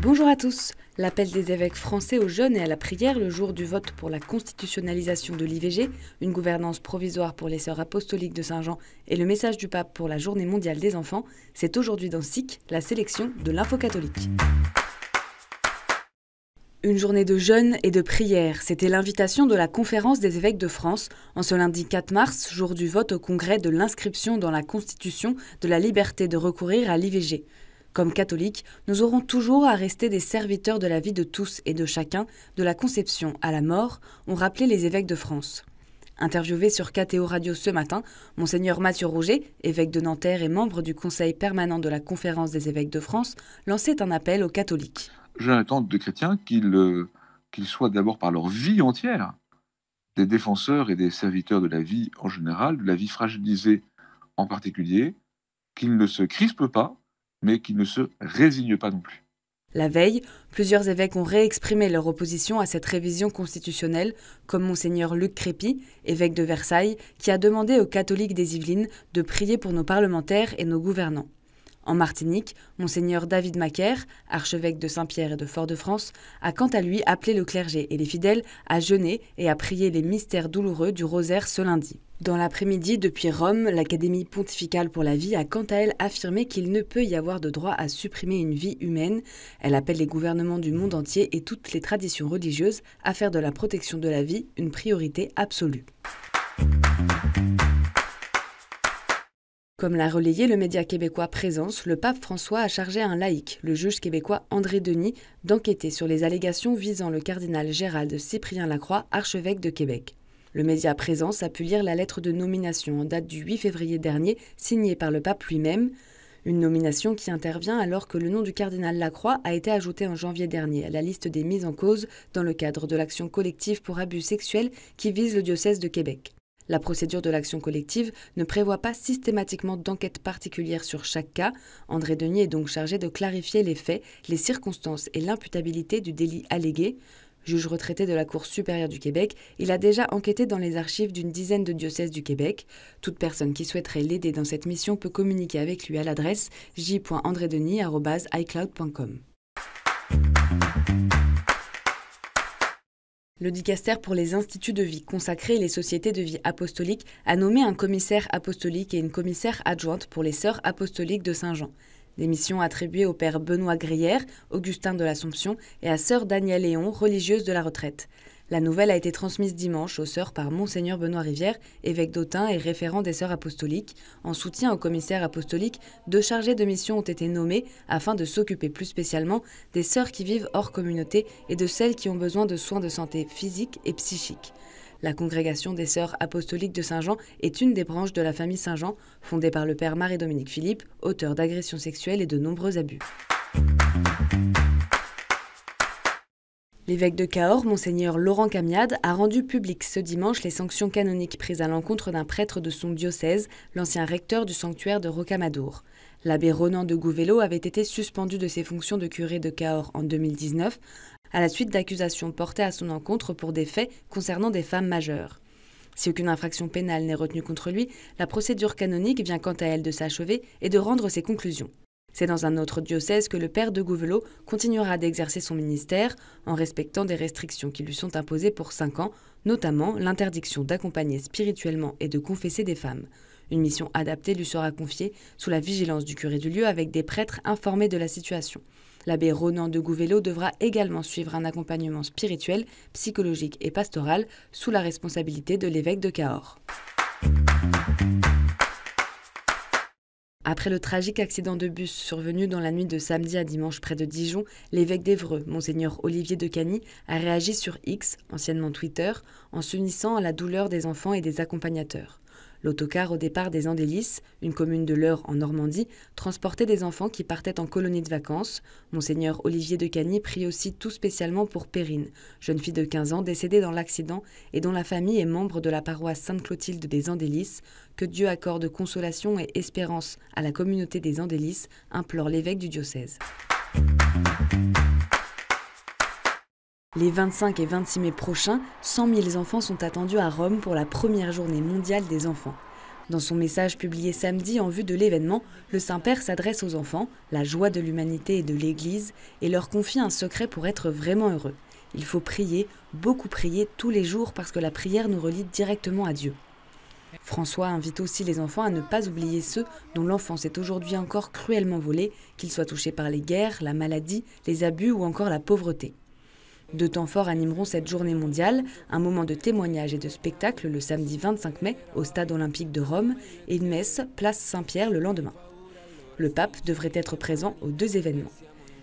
Bonjour à tous. L'appel des évêques français aux jeunes et à la prière le jour du vote pour la constitutionnalisation de l'IVG, une gouvernance provisoire pour les sœurs apostoliques de Saint-Jean et le message du pape pour la journée mondiale des enfants, c'est aujourd'hui dans SIC la sélection de l'info catholique. Une journée de jeûne et de prière, c'était l'invitation de la conférence des évêques de France en ce lundi 4 mars, jour du vote au Congrès de l'inscription dans la Constitution de la liberté de recourir à l'IVG. Comme catholiques, nous aurons toujours à rester des serviteurs de la vie de tous et de chacun, de la conception à la mort, ont rappelé les évêques de France. Interviewé sur KTO Radio ce matin, Monseigneur Mathieu Roger, évêque de Nanterre et membre du Conseil permanent de la Conférence des évêques de France, lançait un appel aux catholiques. J'attends de chrétiens euh, qu'ils soient d'abord par leur vie entière des défenseurs et des serviteurs de la vie en général, de la vie fragilisée en particulier, qu'ils ne se crispent pas, mais qui ne se résigne pas non plus. La veille, plusieurs évêques ont réexprimé leur opposition à cette révision constitutionnelle, comme monseigneur Luc Crépy, évêque de Versailles, qui a demandé aux catholiques des Yvelines de prier pour nos parlementaires et nos gouvernants. En Martinique, Monseigneur David Macaire, archevêque de Saint-Pierre et de Fort-de-France, a quant à lui appelé le clergé et les fidèles à jeûner et à prier les mystères douloureux du rosaire ce lundi. Dans l'après-midi, depuis Rome, l'Académie pontificale pour la vie a quant à elle affirmé qu'il ne peut y avoir de droit à supprimer une vie humaine. Elle appelle les gouvernements du monde entier et toutes les traditions religieuses à faire de la protection de la vie une priorité absolue. Comme l'a relayé le média québécois Présence, le pape François a chargé un laïc, le juge québécois André Denis, d'enquêter sur les allégations visant le cardinal Gérald Cyprien Lacroix, archevêque de Québec. Le média Présence a pu lire la lettre de nomination en date du 8 février dernier, signée par le pape lui-même, une nomination qui intervient alors que le nom du cardinal Lacroix a été ajouté en janvier dernier à la liste des mises en cause dans le cadre de l'action collective pour abus sexuels qui vise le diocèse de Québec. La procédure de l'action collective ne prévoit pas systématiquement d'enquête particulière sur chaque cas. André Denis est donc chargé de clarifier les faits, les circonstances et l'imputabilité du délit allégué. Juge retraité de la Cour supérieure du Québec, il a déjà enquêté dans les archives d'une dizaine de diocèses du Québec. Toute personne qui souhaiterait l'aider dans cette mission peut communiquer avec lui à l'adresse j.andredenis.icloud.com. Le dicaster pour les instituts de vie consacrés et les sociétés de vie apostolique a nommé un commissaire apostolique et une commissaire adjointe pour les sœurs apostoliques de Saint-Jean. Des missions attribuées au père Benoît Grière, Augustin de l'Assomption, et à sœur Daniel Léon, religieuse de la retraite. La nouvelle a été transmise dimanche aux sœurs par Monseigneur Benoît Rivière, évêque d'Autun et référent des sœurs apostoliques. En soutien au commissaire apostolique, deux chargés de mission ont été nommés afin de s'occuper plus spécialement des sœurs qui vivent hors communauté et de celles qui ont besoin de soins de santé physique et psychique. La congrégation des sœurs apostoliques de Saint-Jean est une des branches de la famille Saint-Jean, fondée par le père Marie-Dominique Philippe, auteur d'agressions sexuelles et de nombreux abus. L'évêque de Cahors, monseigneur Laurent Camiade, a rendu public ce dimanche les sanctions canoniques prises à l'encontre d'un prêtre de son diocèse, l'ancien recteur du sanctuaire de Rocamadour. L'abbé Ronan de Gouvello avait été suspendu de ses fonctions de curé de Cahors en 2019 à la suite d'accusations portées à son encontre pour des faits concernant des femmes majeures. Si aucune infraction pénale n'est retenue contre lui, la procédure canonique vient quant à elle de s'achever et de rendre ses conclusions. C'est dans un autre diocèse que le père de Gouvelot continuera d'exercer son ministère en respectant des restrictions qui lui sont imposées pour cinq ans, notamment l'interdiction d'accompagner spirituellement et de confesser des femmes. Une mission adaptée lui sera confiée sous la vigilance du curé du lieu avec des prêtres informés de la situation. L'abbé Ronan de Gouvelot devra également suivre un accompagnement spirituel, psychologique et pastoral sous la responsabilité de l'évêque de Cahors. Après le tragique accident de bus survenu dans la nuit de samedi à dimanche près de Dijon, l'évêque d'Evreux, monseigneur Olivier de Cagny, a réagi sur X, anciennement Twitter, en s'unissant à la douleur des enfants et des accompagnateurs. L'autocar au départ des Andélis, une commune de l'Eure en Normandie, transportait des enfants qui partaient en colonie de vacances. Monseigneur Olivier de Cagny prie aussi tout spécialement pour Perrine, jeune fille de 15 ans décédée dans l'accident et dont la famille est membre de la paroisse Sainte-Clotilde des Andélis. Que Dieu accorde consolation et espérance à la communauté des Andélis, implore l'évêque du diocèse. Les 25 et 26 mai prochains, 100 000 enfants sont attendus à Rome pour la première journée mondiale des enfants. Dans son message publié samedi en vue de l'événement, le Saint-Père s'adresse aux enfants, la joie de l'humanité et de l'Église, et leur confie un secret pour être vraiment heureux. Il faut prier, beaucoup prier tous les jours parce que la prière nous relie directement à Dieu. François invite aussi les enfants à ne pas oublier ceux dont l'enfance est aujourd'hui encore cruellement volée, qu'ils soient touchés par les guerres, la maladie, les abus ou encore la pauvreté. Deux temps forts animeront cette journée mondiale, un moment de témoignage et de spectacle le samedi 25 mai au Stade olympique de Rome et une messe place Saint-Pierre le lendemain. Le pape devrait être présent aux deux événements.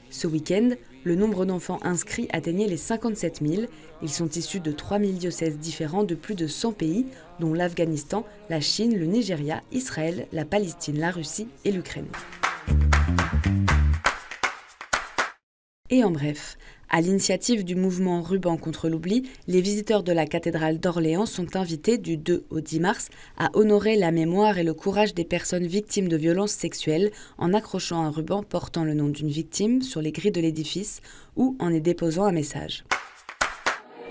Ce week-end, le nombre d'enfants inscrits atteignait les 57 000. Ils sont issus de 3 000 diocèses différents de plus de 100 pays, dont l'Afghanistan, la Chine, le Nigeria, Israël, la Palestine, la Russie et l'Ukraine. Et en bref, à l'initiative du mouvement Ruban contre l'oubli, les visiteurs de la cathédrale d'Orléans sont invités du 2 au 10 mars à honorer la mémoire et le courage des personnes victimes de violences sexuelles en accrochant un ruban portant le nom d'une victime sur les grilles de l'édifice ou en y déposant un message.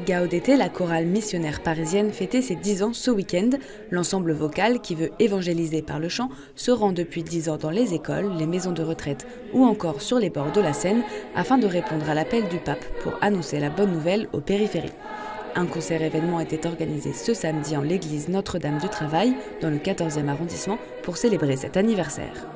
Gaudete, la chorale missionnaire parisienne, fêtait ses 10 ans ce week-end. L'ensemble vocal, qui veut évangéliser par le chant, se rend depuis 10 ans dans les écoles, les maisons de retraite ou encore sur les bords de la Seine afin de répondre à l'appel du pape pour annoncer la bonne nouvelle aux périphéries. Un concert événement était organisé ce samedi en l'église Notre-Dame du Travail, dans le 14e arrondissement, pour célébrer cet anniversaire.